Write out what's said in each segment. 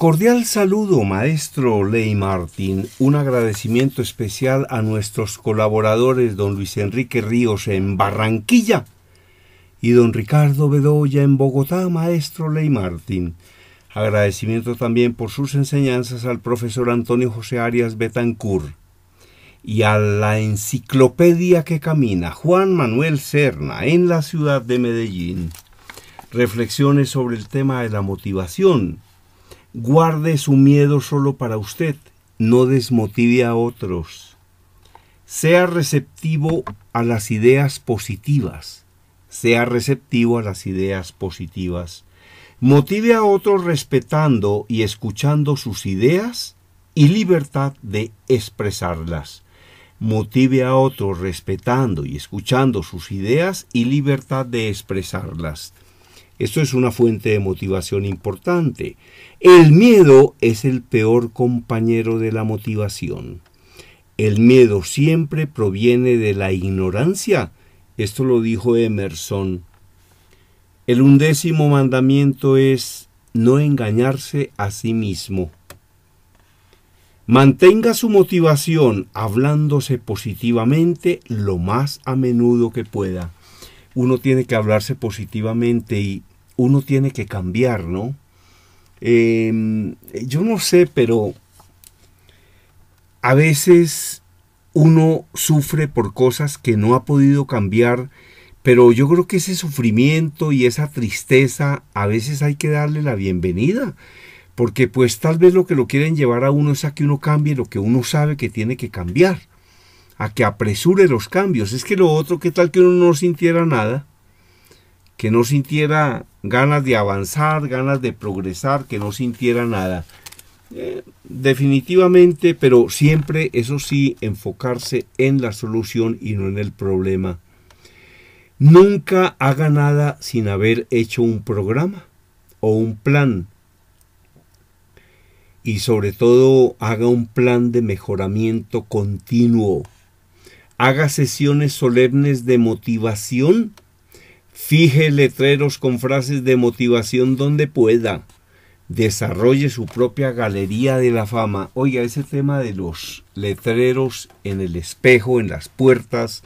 Cordial saludo, maestro Ley Martín. Un agradecimiento especial a nuestros colaboradores, don Luis Enrique Ríos en Barranquilla y don Ricardo Bedoya en Bogotá, maestro Ley Martín. Agradecimiento también por sus enseñanzas al profesor Antonio José Arias betancur y a la enciclopedia que camina Juan Manuel Serna en la ciudad de Medellín. Reflexiones sobre el tema de la motivación Guarde su miedo solo para usted, no desmotive a otros. Sea receptivo a las ideas positivas, sea receptivo a las ideas positivas. Motive a otros respetando y escuchando sus ideas y libertad de expresarlas. Motive a otros respetando y escuchando sus ideas y libertad de expresarlas. Esto es una fuente de motivación importante. El miedo es el peor compañero de la motivación. El miedo siempre proviene de la ignorancia. Esto lo dijo Emerson. El undécimo mandamiento es no engañarse a sí mismo. Mantenga su motivación hablándose positivamente lo más a menudo que pueda. Uno tiene que hablarse positivamente y uno tiene que cambiar, ¿no? Em, yo no sé, pero a veces uno sufre por cosas que no ha podido cambiar, pero yo creo que ese sufrimiento y esa tristeza a veces hay que darle la bienvenida, porque pues tal vez lo que lo quieren llevar a uno es a que uno cambie lo que uno sabe que tiene que cambiar, a que apresure los cambios. Es que lo otro, ¿qué tal que uno no sintiera nada? que no sintiera ganas de avanzar, ganas de progresar, que no sintiera nada. Eh, definitivamente, pero siempre, eso sí, enfocarse en la solución y no en el problema. Nunca haga nada sin haber hecho un programa o un plan. Y sobre todo, haga un plan de mejoramiento continuo. Haga sesiones solemnes de motivación Fije letreros con frases de motivación donde pueda. Desarrolle su propia galería de la fama. Oiga, ese tema de los letreros en el espejo, en las puertas,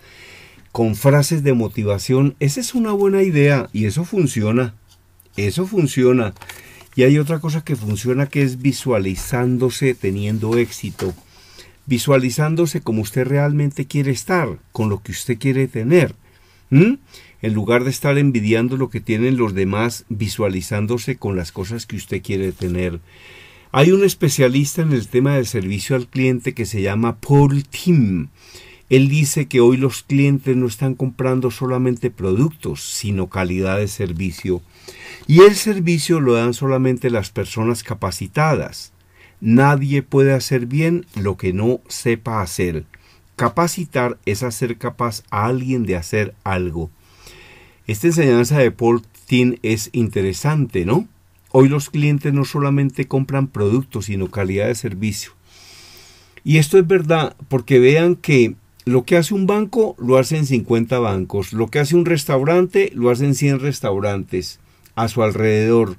con frases de motivación, esa es una buena idea y eso funciona. Eso funciona. Y hay otra cosa que funciona que es visualizándose teniendo éxito. Visualizándose como usted realmente quiere estar, con lo que usted quiere tener en lugar de estar envidiando lo que tienen los demás, visualizándose con las cosas que usted quiere tener. Hay un especialista en el tema del servicio al cliente que se llama Paul Tim. Él dice que hoy los clientes no están comprando solamente productos, sino calidad de servicio. Y el servicio lo dan solamente las personas capacitadas. Nadie puede hacer bien lo que no sepa hacer. Capacitar es hacer capaz a alguien de hacer algo. Esta enseñanza de Paul Tin es interesante, ¿no? Hoy los clientes no solamente compran productos, sino calidad de servicio. Y esto es verdad porque vean que lo que hace un banco lo hacen 50 bancos, lo que hace un restaurante lo hacen 100 restaurantes a su alrededor.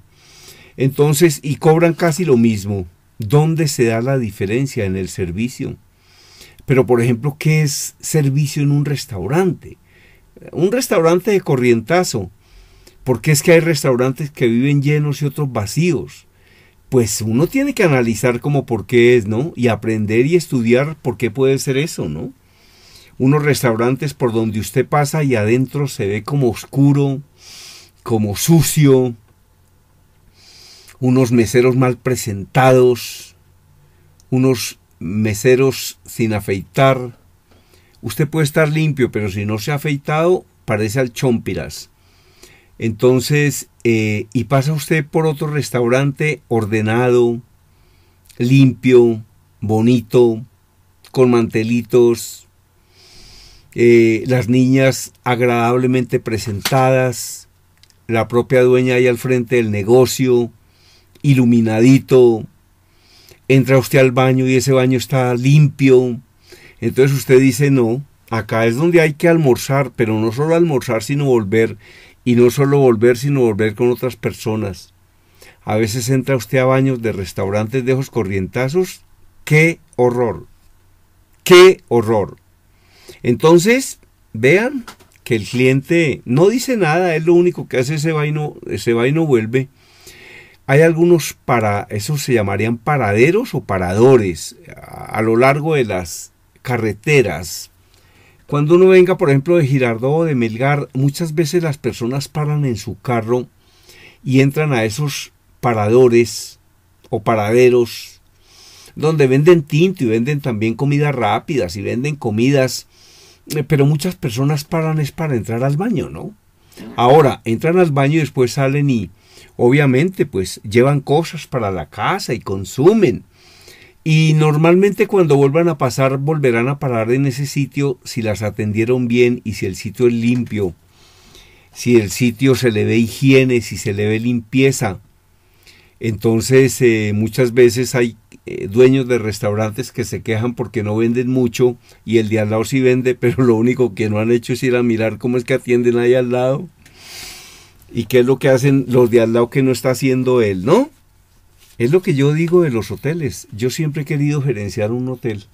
Entonces, y cobran casi lo mismo. ¿Dónde se da la diferencia en el servicio? Pero, por ejemplo, ¿qué es servicio en un restaurante? un restaurante de corrientazo, porque es que hay restaurantes que viven llenos y otros vacíos. Pues uno tiene que analizar como por qué es, ¿no? Y aprender y estudiar por qué puede ser eso, ¿no? Unos restaurantes por donde usted pasa y adentro se ve como oscuro, como sucio, unos meseros mal presentados, unos meseros sin afeitar, Usted puede estar limpio, pero si no se ha afeitado, parece al chompiras. Entonces, eh, y pasa usted por otro restaurante ordenado, limpio, bonito, con mantelitos, eh, las niñas agradablemente presentadas, la propia dueña ahí al frente del negocio, iluminadito, entra usted al baño y ese baño está limpio, entonces usted dice, no, acá es donde hay que almorzar, pero no solo almorzar, sino volver, y no solo volver, sino volver con otras personas. A veces entra usted a baños de restaurantes de esos corrientazos. ¡Qué horror! ¡Qué horror! Entonces, vean que el cliente no dice nada, es lo único que hace ese vaino, ese vaino vuelve. Hay algunos para, esos se llamarían paraderos o paradores, a lo largo de las carreteras. Cuando uno venga, por ejemplo, de Girardó o de Melgar, muchas veces las personas paran en su carro y entran a esos paradores o paraderos donde venden tinto y venden también comidas rápidas y venden comidas, eh, pero muchas personas paran es para entrar al baño, ¿no? Ahora, entran al baño y después salen y obviamente pues llevan cosas para la casa y consumen y normalmente cuando vuelvan a pasar, volverán a parar en ese sitio si las atendieron bien y si el sitio es limpio, si el sitio se le ve higiene, si se le ve limpieza. Entonces eh, muchas veces hay eh, dueños de restaurantes que se quejan porque no venden mucho y el de al lado sí vende, pero lo único que no han hecho es ir a mirar cómo es que atienden ahí al lado y qué es lo que hacen los de al lado que no está haciendo él, ¿no? Es lo que yo digo de los hoteles. Yo siempre he querido gerenciar un hotel.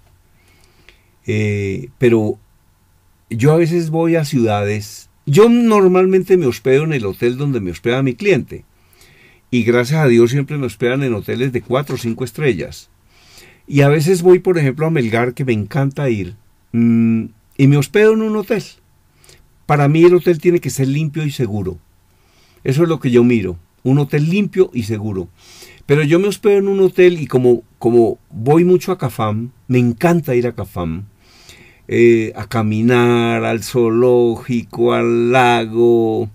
Eh, pero yo a veces voy a ciudades. Yo normalmente me hospedo en el hotel donde me hospeda mi cliente. Y gracias a Dios siempre me hospedan en hoteles de 4 o 5 estrellas. Y a veces voy, por ejemplo, a Melgar, que me encanta ir. Mm, y me hospedo en un hotel. Para mí el hotel tiene que ser limpio y seguro. Eso es lo que yo miro. Un hotel limpio y seguro. Pero yo me hospedo en un hotel y como, como voy mucho a Cafam, me encanta ir a Cafam, eh, a caminar al zoológico, al lago,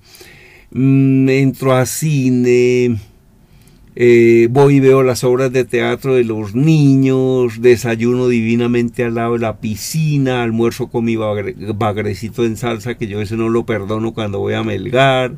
mm, entro a cine, eh, voy y veo las obras de teatro de los niños, desayuno divinamente al lado de la piscina, almuerzo con mi bagrecito en salsa, que yo ese no lo perdono cuando voy a Melgar.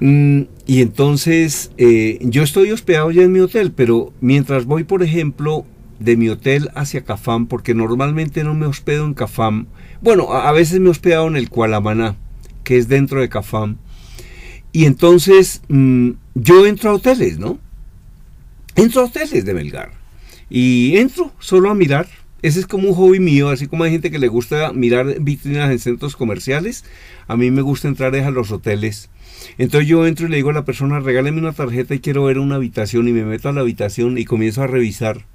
Mm, y entonces eh, yo estoy hospedado ya en mi hotel, pero mientras voy, por ejemplo, de mi hotel hacia Cafam, porque normalmente no me hospedo en Cafam, bueno, a, veces me he hospedado en el Cualamaná, que es dentro de Cafam. Y entonces mm, yo entro a hoteles, ¿no? Entro a hoteles de Belgar Y entro solo a mirar, ese es como un hobby mío, así como hay gente que le gusta mirar vitrinas en centros comerciales, a mí me gusta entrar a los hoteles. Entonces yo entro y le digo a la persona, regáleme una tarjeta y quiero ver una habitación y me meto a la habitación y comienzo a revisar.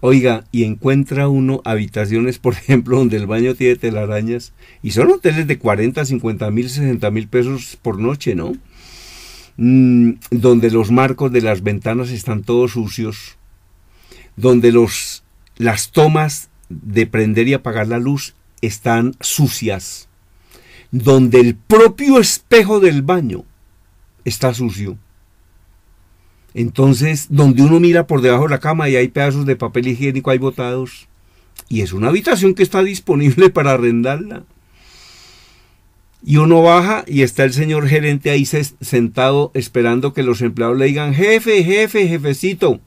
Oiga, y encuentra uno habitaciones, por ejemplo, donde el baño tiene telarañas y son hoteles de 40, 50 mil, 60 mil pesos por noche, ¿no? Mm, donde los marcos de las ventanas están todos sucios, donde los las tomas de prender y apagar la luz están sucias, donde el propio espejo del baño está sucio. Entonces, donde uno mira por debajo de la cama y hay pedazos de papel higiénico hay botados, y es una habitación que está disponible para arrendarla. Y uno baja y está el señor gerente ahí sentado esperando que los empleados le digan, jefe, jefe, jefecito,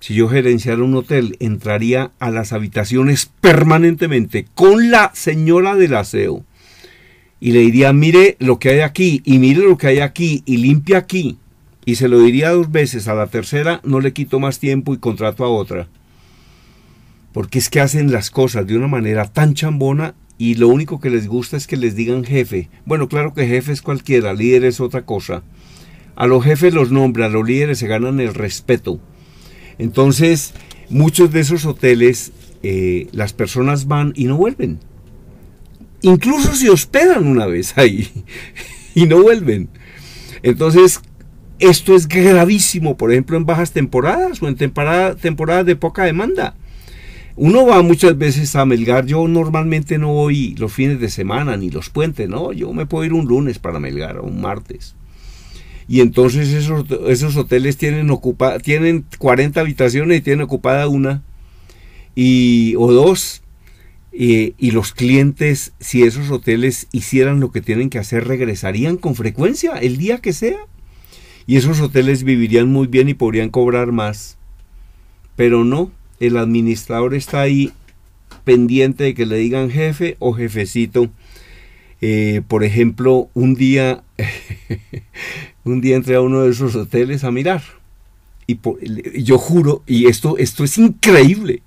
si yo gerenciara un hotel, entraría a las habitaciones permanentemente con la señora del aseo y le diría, mire lo que hay aquí y mire lo que hay aquí y limpia aquí. Y se lo diría dos veces, a la tercera no le quito más tiempo y contrato a otra. Porque es que hacen las cosas de una manera tan chambona y lo único que les gusta es que les digan jefe. Bueno, claro que jefe es cualquiera, líder es otra cosa. A los jefes los a los líderes se ganan el respeto entonces, muchos de esos hoteles, eh, las personas van y no vuelven. Incluso si hospedan una vez ahí y no vuelven. Entonces, esto es gravísimo, por ejemplo, en bajas temporadas o en temporada, temporadas de poca demanda. Uno va muchas veces a Melgar, yo normalmente no voy los fines de semana ni los puentes, no, yo me puedo ir un lunes para Melgar o un martes y entonces esos, esos hoteles tienen, ocupa, tienen 40 habitaciones y tienen ocupada una y, o dos. y los clientes, si esos hoteles hicieran lo que tienen que hacer, regresarían con frecuencia, el día que sea. Y esos hoteles vivirían muy bien y podrían cobrar más. Pero no, el administrador está ahí pendiente de que le digan jefe o jefecito. Eh, por ejemplo, un día un día entré a uno de esos hoteles a mirar. Y yo juro, y esto, esto es increíble.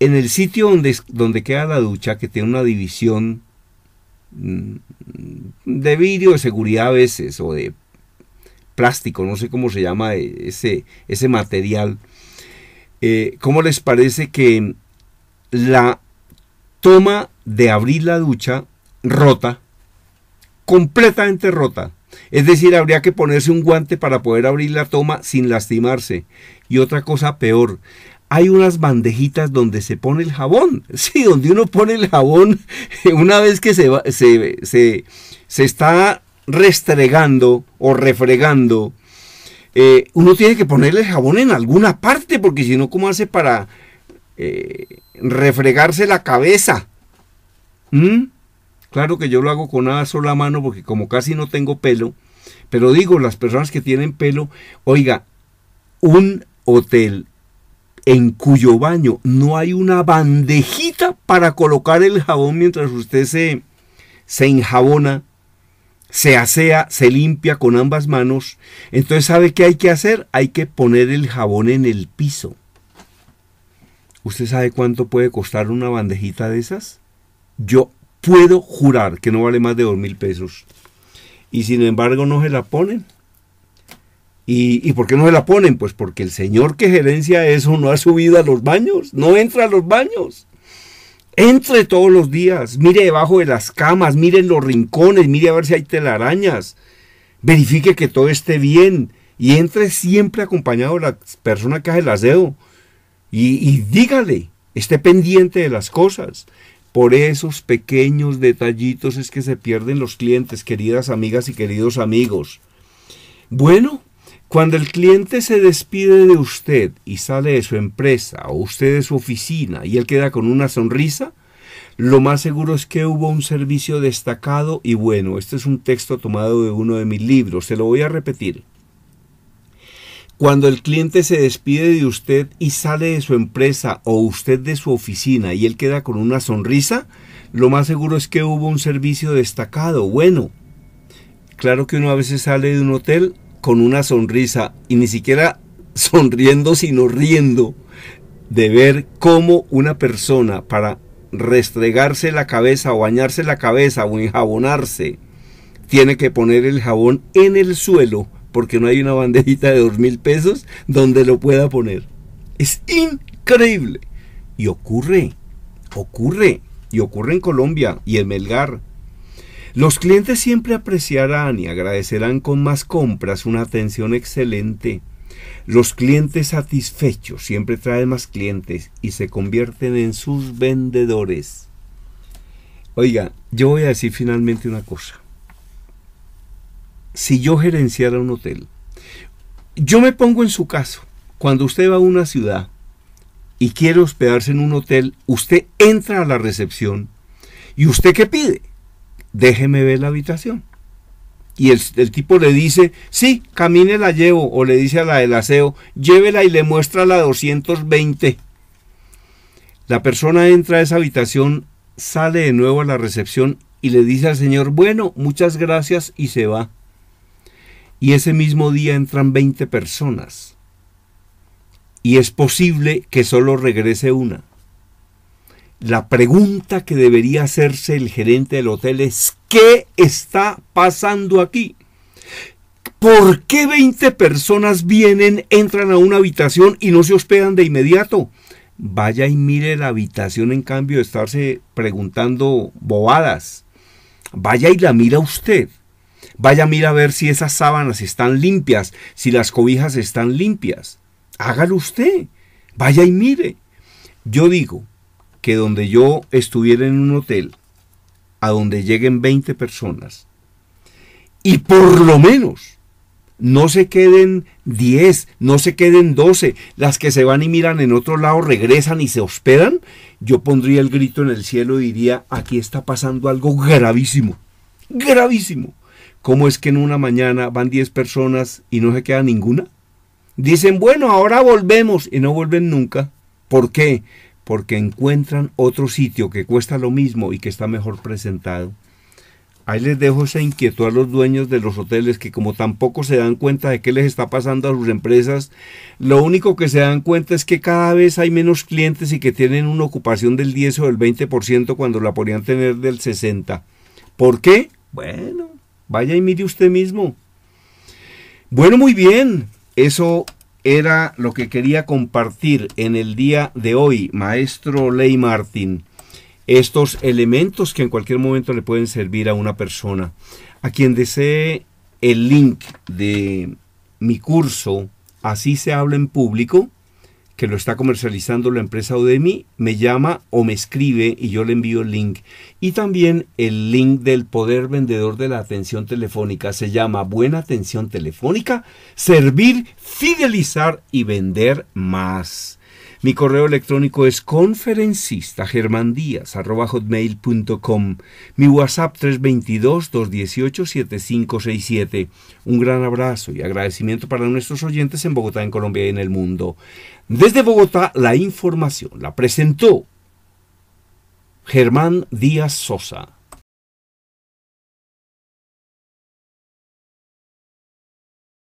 En el sitio donde, donde queda la ducha, que tiene una división mm, de vidrio de seguridad a veces, o de plástico, no sé cómo se llama e, ese, ese material. Eh, ¿Cómo les parece que la toma de abrir la ducha rota, completamente rota, es decir, habría que ponerse un guante para poder abrir la toma sin lastimarse. Y otra cosa peor, hay unas bandejitas donde se pone el jabón. Sí, donde uno pone el jabón una vez que se, va, se, se, se está restregando o refregando. Eh, uno tiene que ponerle el jabón en alguna parte, porque si no, ¿cómo hace para eh, refregarse la cabeza? ¿Mm? Claro que yo lo hago con una sola mano porque como casi no tengo pelo, pero digo, las personas que tienen pelo, oiga, un hotel en cuyo baño no hay una bandejita para colocar el jabón mientras usted se, se enjabona, se asea, se limpia con ambas manos. Entonces, ¿sabe qué hay que hacer? Hay que poner el jabón en el piso. ¿Usted sabe cuánto puede costar una bandejita de esas? Yo puedo jurar que no vale más de dos mil pesos. Y sin embargo no se la ponen. ¿Y, por qué no se la ponen? Pues porque el señor que gerencia eso no ha subido a los baños, no entra a los baños. Entre todos los días, mire debajo de las camas, mire en los rincones, mire a ver si hay telarañas, verifique que todo esté bien y entre siempre acompañado de la persona que hace el aseo y, y dígale, esté pendiente de las cosas. Por esos pequeños detallitos es que se pierden los clientes, queridas amigas y queridos amigos. Bueno, cuando el cliente se despide de usted y sale de su empresa o usted de su oficina y él queda con una sonrisa, lo más seguro es que hubo un servicio destacado y bueno. Este es un texto tomado de uno de mis libros, se lo voy a repetir. Cuando el cliente se despide de usted y sale de su empresa o usted de su oficina y él queda con una sonrisa, lo más seguro es que hubo un servicio destacado, bueno. Claro que uno a veces sale de un hotel con una sonrisa y ni siquiera sonriendo, sino riendo de ver cómo una persona para restregarse la cabeza o bañarse la cabeza o enjabonarse, tiene que poner el jabón en el suelo porque no hay una bandejita de dos mil pesos donde lo pueda poner. Es increíble. Y ocurre, ocurre, y ocurre en Colombia y en Melgar. Los clientes siempre apreciarán y agradecerán con más compras una atención excelente. Los clientes satisfechos siempre traen más clientes y se convierten en sus vendedores. Oiga, yo voy a decir finalmente una cosa si yo gerenciara un hotel, yo me pongo en su caso. Cuando usted va a una ciudad y quiere hospedarse en un hotel, usted entra a la recepción y usted qué pide? Déjeme ver la habitación. Y el, tipo le dice, sí, camine la llevo, o le dice a la del aseo, llévela y le muestra la 220. La persona entra a esa habitación, sale de nuevo a la recepción y le dice al señor, bueno, muchas gracias y se va y ese mismo día entran 20 personas. Y es posible que solo regrese una. La pregunta que debería hacerse el gerente del hotel es, ¿qué está pasando aquí? ¿Por qué 20 personas vienen, entran a una habitación y no se hospedan de inmediato? Vaya y mire la habitación en cambio de estarse preguntando bobadas. Vaya y la mira usted. Vaya, mira a ver si esas sábanas están limpias, si las cobijas están limpias. Hágalo usted. Vaya y mire. Yo digo que donde yo estuviera en un hotel, a donde lleguen 20 personas, y por lo menos no se queden 10, no se queden 12, las que se van y miran en otro lado regresan y se hospedan, yo pondría el grito en el cielo y diría, aquí está pasando algo gravísimo, gravísimo. ¿Cómo es que en una mañana van 10 personas y no se queda ninguna? Dicen, bueno, ahora volvemos y no vuelven nunca. ¿Por qué? Porque encuentran otro sitio que cuesta lo mismo y que está mejor presentado. Ahí les dejo esa inquietud a los dueños de los hoteles que como tampoco se dan cuenta de qué les está pasando a sus empresas, lo único que se dan cuenta es que cada vez hay menos clientes y que tienen una ocupación del 10 o del 20% cuando la podrían tener del 60%. ¿Por qué? Bueno, Vaya y mire usted mismo. Bueno, muy bien. Eso era lo que quería compartir en el día de hoy, maestro Ley Martin. Estos elementos que en cualquier momento le pueden servir a una persona. A quien desee el link de mi curso, así se habla en público, que lo está comercializando la empresa Udemy, me llama o me escribe y yo le envío el link. Y también el link del poder vendedor de la atención telefónica. Se llama Buena Atención Telefónica, Servir, Fidelizar y Vender Más. Mi correo electrónico es conferencista Mi WhatsApp 322-218-7567. Un gran abrazo y agradecimiento para nuestros oyentes en Bogotá, en Colombia y en el mundo. Desde Bogotá, la información la presentó Germán Díaz Sosa.